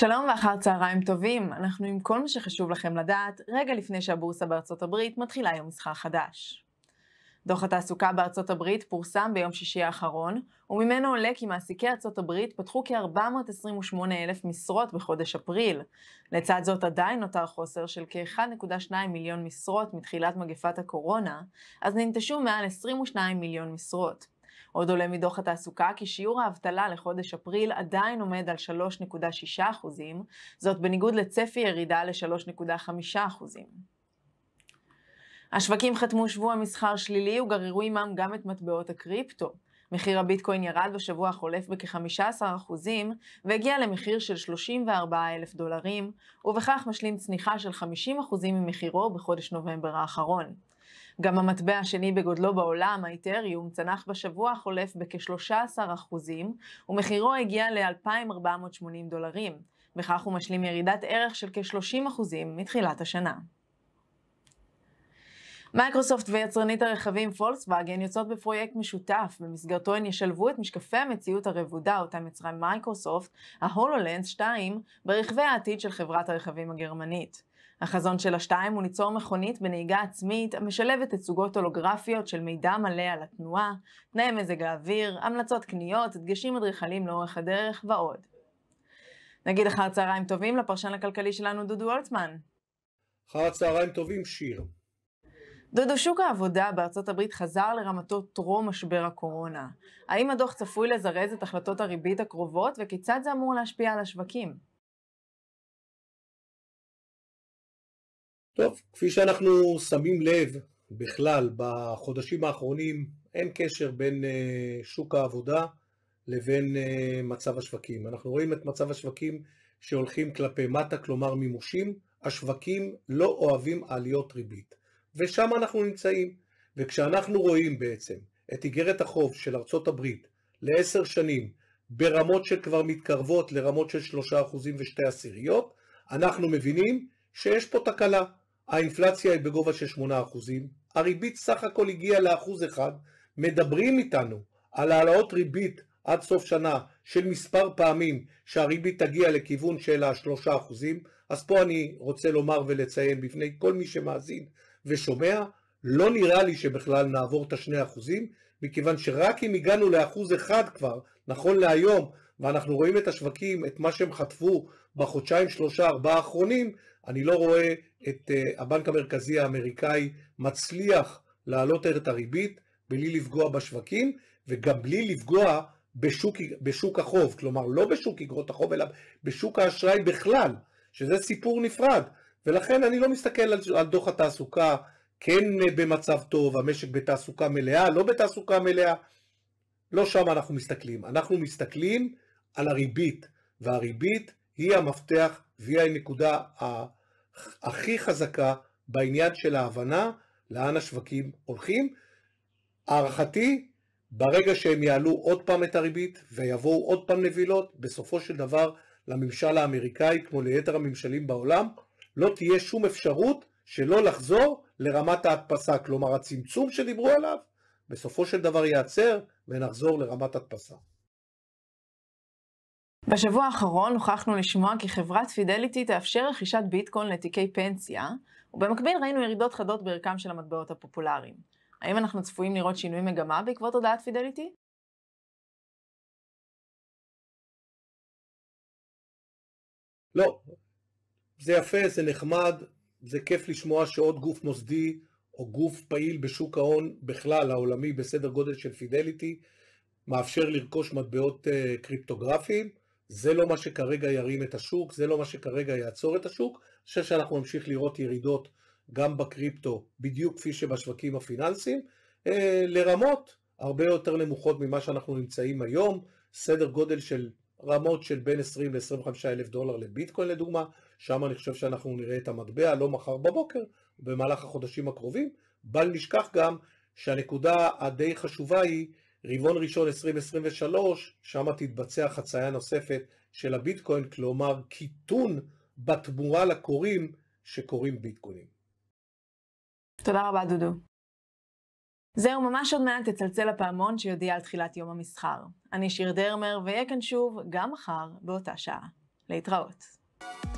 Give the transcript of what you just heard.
שלום ואחר צהריים טובים, אנחנו עם כל מה שחשוב לכם לדעת, רגע לפני שהבורסה בארצות הברית מתחילה יום מסחר חדש. דוח התעסוקה בארצות הברית פורסם ביום שישי האחרון, וממנו עולה כי מעסיקי ארצות הברית פתחו כ-428 אלף משרות בחודש אפריל. לצד זאת עדיין נותר חוסר של כ-1.2 מיליון משרות מתחילת מגפת הקורונה, אז ננטשו מעל 22 מיליון משרות. עוד עולה מדוח התעסוקה כי שיעור האבטלה לחודש אפריל עדיין עומד על 3.6 זאת בניגוד לצפי ירידה ל-3.5 השווקים חתמו שבוע מסחר שלילי וגררו עמם גם את מטבעות הקריפטו. מחיר הביטקוין ירד בשבוע החולף בכ-15% והגיע למחיר של 34 אלף דולרים, ובכך משלים צניחה של 50% ממחירו בחודש נובמבר האחרון. גם המטבע השני בגודלו בעולם, האיתריום, צנח בשבוע החולף בכ-13% ומחירו הגיע ל-2,480 דולרים. בכך הוא משלים ירידת ערך של כ-30% מתחילת השנה. מייקרוסופט ויצרנית הרכבים פולקסווגן יוצאות בפרויקט משותף, במסגרתו הן ישלבו את משקפי המציאות הרבודה אותם יצרה מייקרוסופט, ההולולנס 2, ברכבי העתיד של חברת הרכבים הגרמנית. החזון של השתיים הוא ליצור מכונית בנהיגה עצמית המשלבת תצוגות הולוגרפיות של מידע מלא על התנועה, תנאי מזג האוויר, המלצות קניות, דגשים אדריכליים לאורך הדרך ועוד. נגיד אחר צהריים טובים לפרשן הכלכלי שלנו דודו וולצמן. אחר צהריים טובים שיר. דודו, שוק העבודה בארצות הברית חזר לרמתו טרום משבר הקורונה. האם הדוח צפוי לזרז את החלטות הריבית הקרובות, וכיצד זה אמור להשפיע על השווקים? טוב, כפי שאנחנו שמים לב בכלל בחודשים האחרונים, אין קשר בין אה, שוק העבודה לבין אה, מצב השווקים. אנחנו רואים את מצב השווקים שהולכים כלפי מטה, כלומר מימושים. השווקים לא אוהבים עליות ריבית. ושם אנחנו נמצאים. וכשאנחנו רואים בעצם את איגרת החוב של ארצות הברית לעשר שנים ברמות שכבר מתקרבות לרמות של שלושה אחוזים ושתי עשיריות, אנחנו מבינים שיש פה תקלה. האינפלציה היא בגובה של אחוזים, הריבית סך הכל הגיעה לאחוז אחד, מדברים איתנו על העלאות ריבית עד סוף שנה של מספר פעמים שהריבית תגיע לכיוון של השלושה אחוזים, אז פה אני רוצה לומר ולציין בפני כל מי שמאזין ושומע, לא נראה לי שבכלל נעבור את השני אחוזים, מכיוון שרק אם הגענו לאחוז אחד כבר, נכון להיום, ואנחנו רואים את השווקים, את מה שהם חטפו בחודשיים, שלושה, ארבעה האחרונים, אני לא רואה את uh, הבנק המרכזי האמריקאי מצליח להעלות את הריבית בלי לפגוע בשווקים, וגם בלי לפגוע בשוק, בשוק החוב, כלומר לא בשוק אגרות החוב, אלא בשוק האשראי בכלל, שזה סיפור נפרד. ולכן אני לא מסתכל על, על דוח התעסוקה כן אה, במצב טוב, המשק בתעסוקה מלאה, לא בתעסוקה מלאה. לא שם אנחנו מסתכלים. אנחנו מסתכלים על הריבית, והריבית היא המפתח והיא הנקודה הכי חזקה בעניין של ההבנה לאן השווקים הולכים. הערכתי, ברגע שהם יעלו עוד פעם את הריבית ויבואו עוד פעם נבילות, בסופו של דבר לממשל האמריקאי, כמו ליתר הממשלים בעולם, לא תהיה שום אפשרות שלא לחזור לרמת ההדפסה, כלומר הצמצום שדיברו עליו בסופו של דבר ייעצר ונחזור לרמת הדפסה. בשבוע האחרון הוכחנו לשמוע כי חברת פידליטי תאפשר רכישת ביטקוין לתיקי פנסיה, ובמקביל ראינו ירידות חדות בערכם של המטבעות הפופולריים. האם אנחנו צפויים לראות שינוי מגמה בעקבות הודעת פידליטי? לא, זה יפה, זה נחמד, זה כיף לשמוע שעוד גוף מוסדי או גוף פעיל בשוק ההון בכלל, העולמי, בסדר גודל של פידליטי, מאפשר לרכוש מטבעות אה, קריפטוגרפיים. זה לא מה שכרגע ירים את השוק, זה לא מה שכרגע יעצור את השוק. אני חושב שאנחנו נמשיך לראות ירידות גם בקריפטו, בדיוק כפי שבשווקים הפיננסיים, אה, לרמות הרבה יותר נמוכות ממה שאנחנו נמצאים היום, סדר גודל של רמות של בין 20 ל-25 אלף דולר לביטקוין לדוגמה, שם אני חושב שאנחנו נראה את המטבע לא מחר בבוקר, במהלך החודשים הקרובים. בל נשכח גם שהנקודה הדי חשובה היא רבעון ראשון 2023, שם תתבצע חצייה נוספת של הביטקוין, כלומר קיטון בתמורה לקוראים שקוראים ביטקוינים. תודה רבה דודו. זהו, ממש עוד מעט תצלצל הפעמון שיודיע על תחילת יום המסחר. אני שיר דרמר, ואהיה כאן שוב, גם מחר, באותה שעה. להתראות. thank you